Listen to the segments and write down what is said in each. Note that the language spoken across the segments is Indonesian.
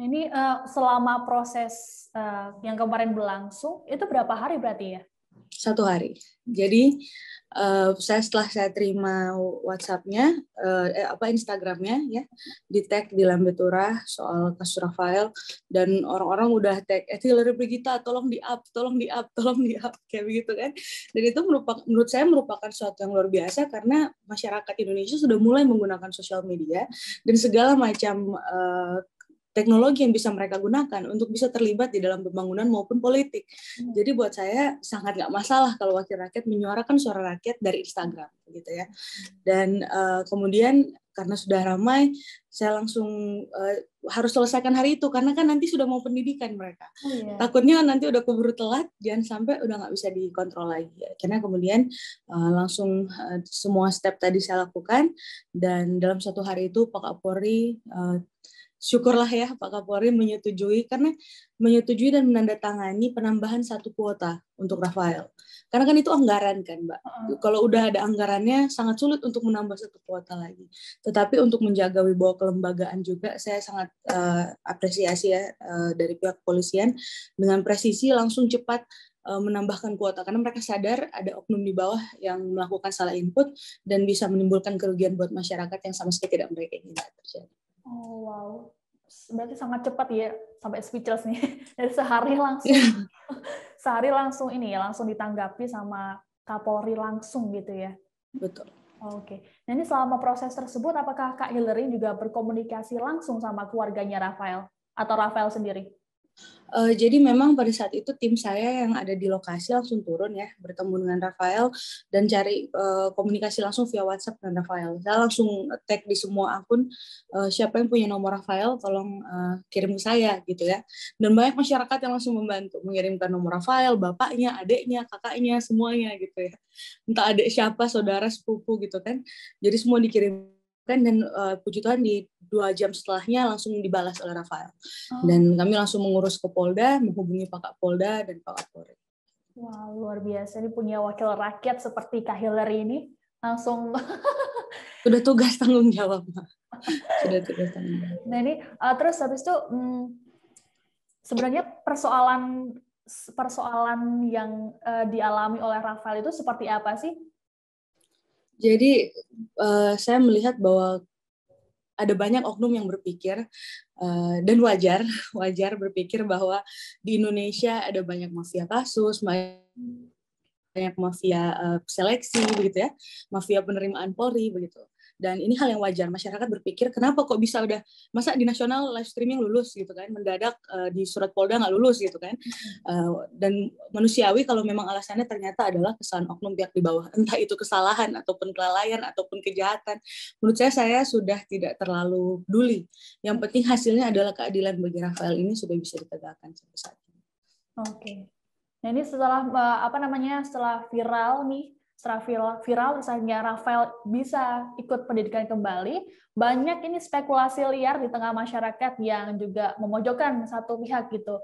Ini uh, selama proses uh, yang kemarin berlangsung itu berapa hari berarti ya? Satu hari. Jadi uh, saya setelah saya terima WhatsApp-nya, uh, eh, apa Instagram-nya ya, di tag di Lambetura soal kasus Rafael dan orang-orang udah tag eh Hillary Brigita tolong di up, tolong di up, tolong di up kayak begitu kan. Dan itu merupakan menurut saya merupakan sesuatu yang luar biasa karena masyarakat Indonesia sudah mulai menggunakan sosial media dan segala macam uh, teknologi yang bisa mereka gunakan untuk bisa terlibat di dalam pembangunan maupun politik. Hmm. Jadi buat saya sangat nggak masalah kalau wakil rakyat menyuarakan suara rakyat dari Instagram gitu ya. Dan uh, kemudian karena sudah ramai, saya langsung uh, harus selesaikan hari itu karena kan nanti sudah mau pendidikan mereka. Oh, iya. Takutnya nanti udah keburu telat, jangan sampai udah nggak bisa dikontrol lagi. Karena kemudian uh, langsung uh, semua step tadi saya lakukan dan dalam satu hari itu Pak Kapolri uh, syukurlah ya Pak Kapolri menyetujui karena menyetujui dan menandatangani penambahan satu kuota untuk Rafael. Karena kan itu anggaran kan, Mbak. Uh. Kalau udah ada anggarannya sangat sulit untuk menambah satu kuota lagi. Tetapi untuk menjaga wibawa kelembagaan juga saya sangat uh, apresiasi ya uh, dari pihak kepolisian dengan presisi langsung cepat eh, menambahkan kuota karena mereka sadar ada oknum di bawah yang melakukan salah input dan bisa menimbulkan kerugian buat masyarakat yang sama sekali tidak mereka inginkan terjadi. Oh wow, berarti sangat cepat ya sampai speechless nih dari sehari langsung iya. sehari langsung ini ya langsung ditanggapi sama Kapolri langsung gitu ya. Betul. Oke. Nah ini selama proses tersebut apakah Kak Hillary juga berkomunikasi langsung sama keluarganya Rafael atau Rafael sendiri? Uh, jadi memang pada saat itu tim saya yang ada di lokasi langsung turun ya bertemu dengan Rafael dan cari uh, komunikasi langsung via WhatsApp dengan Rafael. Saya langsung tag di semua akun uh, siapa yang punya nomor Rafael tolong uh, kirim ke saya gitu ya. Dan banyak masyarakat yang langsung membantu mengirimkan nomor Rafael, bapaknya, adiknya, kakaknya, semuanya gitu ya. Entah adik siapa, saudara, sepupu gitu kan. Jadi semua dikirim kan dan uh, puji Tuhan di dua jam setelahnya langsung dibalas oleh Rafael oh. dan kami langsung mengurus ke Polda menghubungi Pak Kapolda dan Pak Kapolri. Wow luar biasa ini punya wakil rakyat seperti Kak Hillary ini langsung sudah tugas tanggung jawab sudah tugas tanggung jawab. Nah ini uh, terus habis itu hmm, sebenarnya persoalan persoalan yang uh, dialami oleh Rafael itu seperti apa sih? Jadi uh, saya melihat bahwa ada banyak oknum yang berpikir uh, dan wajar wajar berpikir bahwa di Indonesia ada banyak mafia kasus, banyak mafia uh, seleksi begitu ya, mafia penerimaan Polri begitu dan ini hal yang wajar masyarakat berpikir kenapa kok bisa udah masa di nasional live streaming lulus gitu kan mendadak uh, di surat polda nggak lulus gitu kan uh, dan manusiawi kalau memang alasannya ternyata adalah kesalahan oknum pihak di bawah entah itu kesalahan ataupun kelalaian ataupun kejahatan menurut saya saya sudah tidak terlalu peduli yang mm. penting hasilnya adalah keadilan bagi Rafael ini sudah bisa ditegakkan sampai saat ini. Oke. Okay. Nah ini setelah eh, apa namanya setelah viral nih setelah viral, misalnya Rafael bisa ikut pendidikan kembali, banyak ini spekulasi liar di tengah masyarakat yang juga memojokkan satu pihak gitu,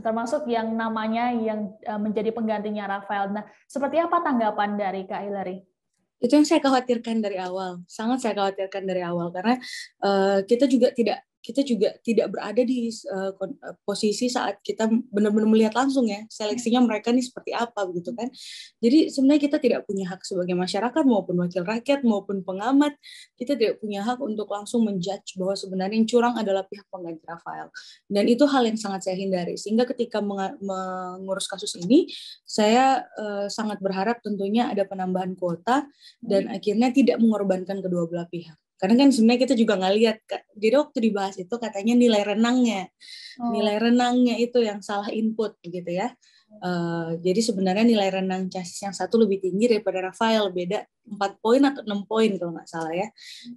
termasuk yang namanya yang eh, menjadi penggantinya Rafael. Nah, seperti apa tanggapan dari Kak Hilary? Itu yang saya khawatirkan dari awal, sangat saya khawatirkan dari awal karena uh, kita juga tidak kita juga tidak berada di uh, posisi saat kita benar-benar melihat langsung ya seleksinya hmm. mereka nih seperti apa gitu kan. Jadi sebenarnya kita tidak punya hak sebagai masyarakat maupun wakil rakyat maupun pengamat kita tidak punya hak untuk langsung menjudge bahwa sebenarnya yang curang adalah pihak pengganti Rafael. Dan itu hal yang sangat saya hindari sehingga ketika mengurus kasus ini saya uh, sangat berharap tentunya ada penambahan kuota dan hmm. akhirnya tidak mengorbankan kedua belah pihak karena kan sebenarnya kita juga nggak lihat jadi waktu dibahas itu katanya nilai renangnya oh. nilai renangnya itu yang salah input gitu ya uh, jadi sebenarnya nilai renang chassis yang satu lebih tinggi daripada Rafael beda 4 poin atau 6 poin kalau nggak salah ya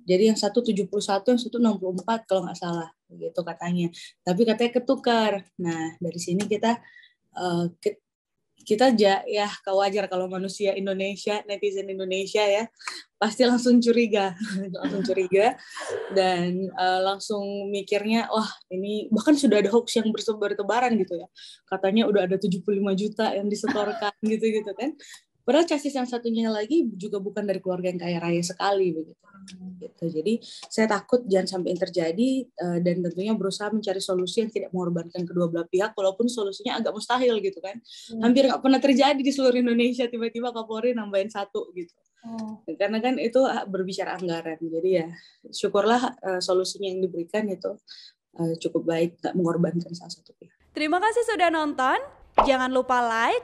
jadi yang satu 71 yang satu 64 kalau nggak salah gitu katanya tapi katanya ketukar nah dari sini kita uh, kita aja ya wajar kalau manusia Indonesia netizen Indonesia ya pasti langsung curiga langsung curiga dan uh, langsung mikirnya wah ini bahkan sudah ada hoax yang bersebar-tebaran gitu ya katanya udah ada 75 juta yang disetorkan gitu gitu kan Padahal chassis yang satunya lagi juga bukan dari keluarga yang kaya raya sekali begitu. Gitu. Jadi saya takut jangan sampai ini terjadi eh, dan tentunya berusaha mencari solusi yang tidak mengorbankan kedua belah pihak walaupun solusinya agak mustahil gitu kan. Hmm. Hampir nggak pernah terjadi di seluruh Indonesia tiba-tiba Kapolri nambahin satu gitu. Hmm. Karena kan itu ah, berbicara anggaran, jadi ya syukurlah eh, solusinya yang diberikan itu eh, cukup baik, nggak mengorbankan salah satu pihak. Terima kasih sudah nonton, jangan lupa like,